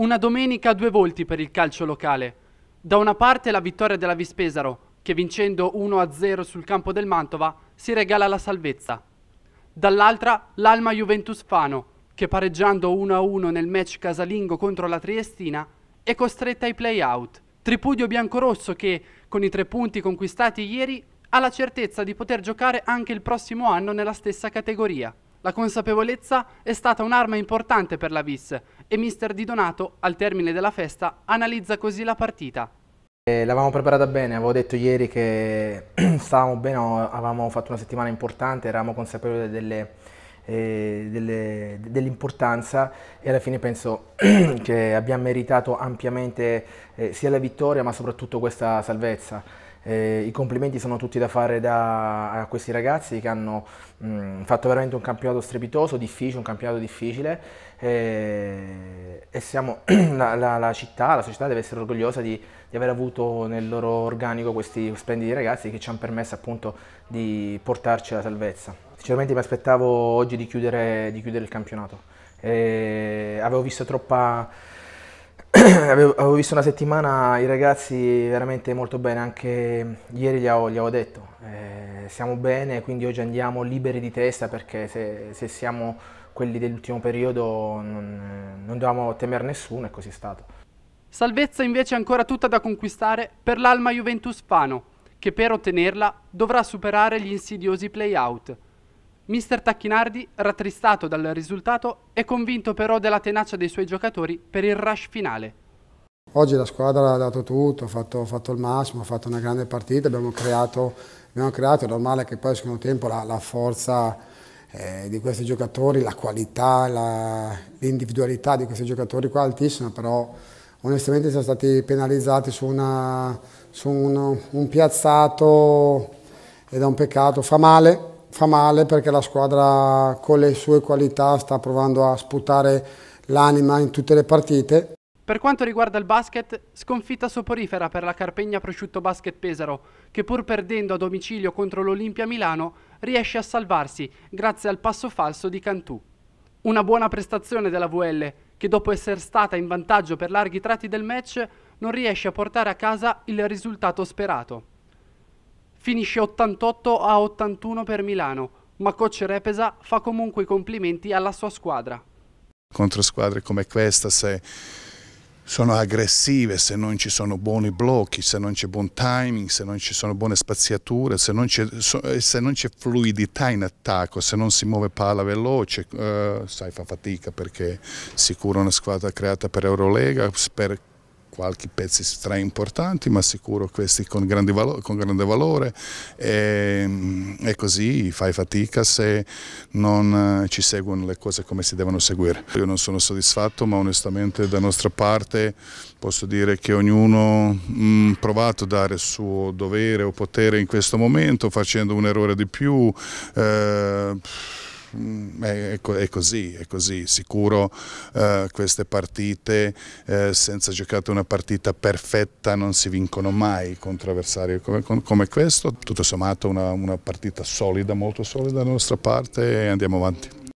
Una domenica a due volti per il calcio locale. Da una parte la vittoria della Vispesaro, che vincendo 1-0 sul campo del Mantova si regala la salvezza. Dall'altra l'Alma Juventus Fano, che pareggiando 1-1 nel match casalingo contro la Triestina è costretta ai play-out. Tripudio biancorosso che, con i tre punti conquistati ieri, ha la certezza di poter giocare anche il prossimo anno nella stessa categoria. La consapevolezza è stata un'arma importante per la VIS e mister Di Donato, al termine della festa, analizza così la partita. Eh, l'avevamo preparata bene, avevo detto ieri che stavamo bene, avevamo fatto una settimana importante, eravamo consapevoli delle, eh, dell'importanza e alla fine penso che abbiamo meritato ampiamente eh, sia la vittoria ma soprattutto questa salvezza. Eh, I complimenti sono tutti da fare da, a questi ragazzi che hanno mh, mm, fatto veramente un campionato strepitoso, difficile, un campionato difficile eh, e siamo, la, la, la, città, la società deve essere orgogliosa di, di, aver avuto nel loro organico questi splendidi ragazzi che ci hanno permesso appunto di portarci alla salvezza. Sinceramente mi aspettavo oggi di chiudere, di chiudere il campionato. Eh, avevo visto troppa avevo visto una settimana i ragazzi veramente molto bene, anche ieri gli avevo, detto, eh, siamo bene, quindi oggi andiamo liberi di testa perché se, se siamo quelli dell'ultimo periodo non, non dovevamo temere nessuno e così è stato. Salvezza invece ancora tutta da conquistare per l'Alma Juventus Fano, che per ottenerla dovrà superare gli insidiosi play-out. Mister Tacchinardi, rattristato dal risultato, è convinto però della tenacia dei suoi giocatori per il rush finale. Oggi la squadra ha dato tutto, ha fatto, fatto il massimo, ha fatto una grande partita, abbiamo creato, abbiamo creato è normale che poi al secondo tempo la, la forza eh, di questi giocatori, la qualità, l'individualità di questi giocatori qua è altissima, però onestamente siamo stati penalizzati su, una, su un, un piazzato ed è un peccato, fa male, fa male perché la squadra con le sue qualità sta provando a sputare l'anima in tutte le partite. Per quanto riguarda il basket, sconfitta soporifera per la Carpegna Prosciutto Basket Pesaro, che pur perdendo a domicilio contro l'Olimpia Milano riesce a salvarsi grazie al passo falso di Cantù. Una buona prestazione della VL, che dopo essere stata in vantaggio per larghi tratti del match non riesce a portare a casa il risultato sperato. Finisce 88 a 81 per Milano, ma coach Repesa fa comunque i complimenti alla sua squadra. Contro squadre come questa, se sono aggressive, se non ci sono buoni blocchi, se non c'è buon timing, se non ci sono buone spaziature, se non c'è, eh, fluidità in attacco, se non si muove palla veloce, eh, sai fa fatica perché sicuro una squadra creata per Eurolega, per qualche pezzo stra importanti, ma sicuro questi con, valo con grande valore e, ehm, e, così fai fatica se non eh, ci seguono le cose come si devono seguire. Io non sono soddisfatto, ma onestamente da nostra parte posso dire che ognuno ha mm, provato a dare il suo dovere o potere in questo momento, facendo un errore di più. Eh, Mm, è, è, così, è così, sicuro eh, queste partite eh, senza giocare una partita perfetta non si vincono mai contro avversari come, come questo, tutto sommato una, una partita solida, molto solida dalla nostra parte e andiamo avanti.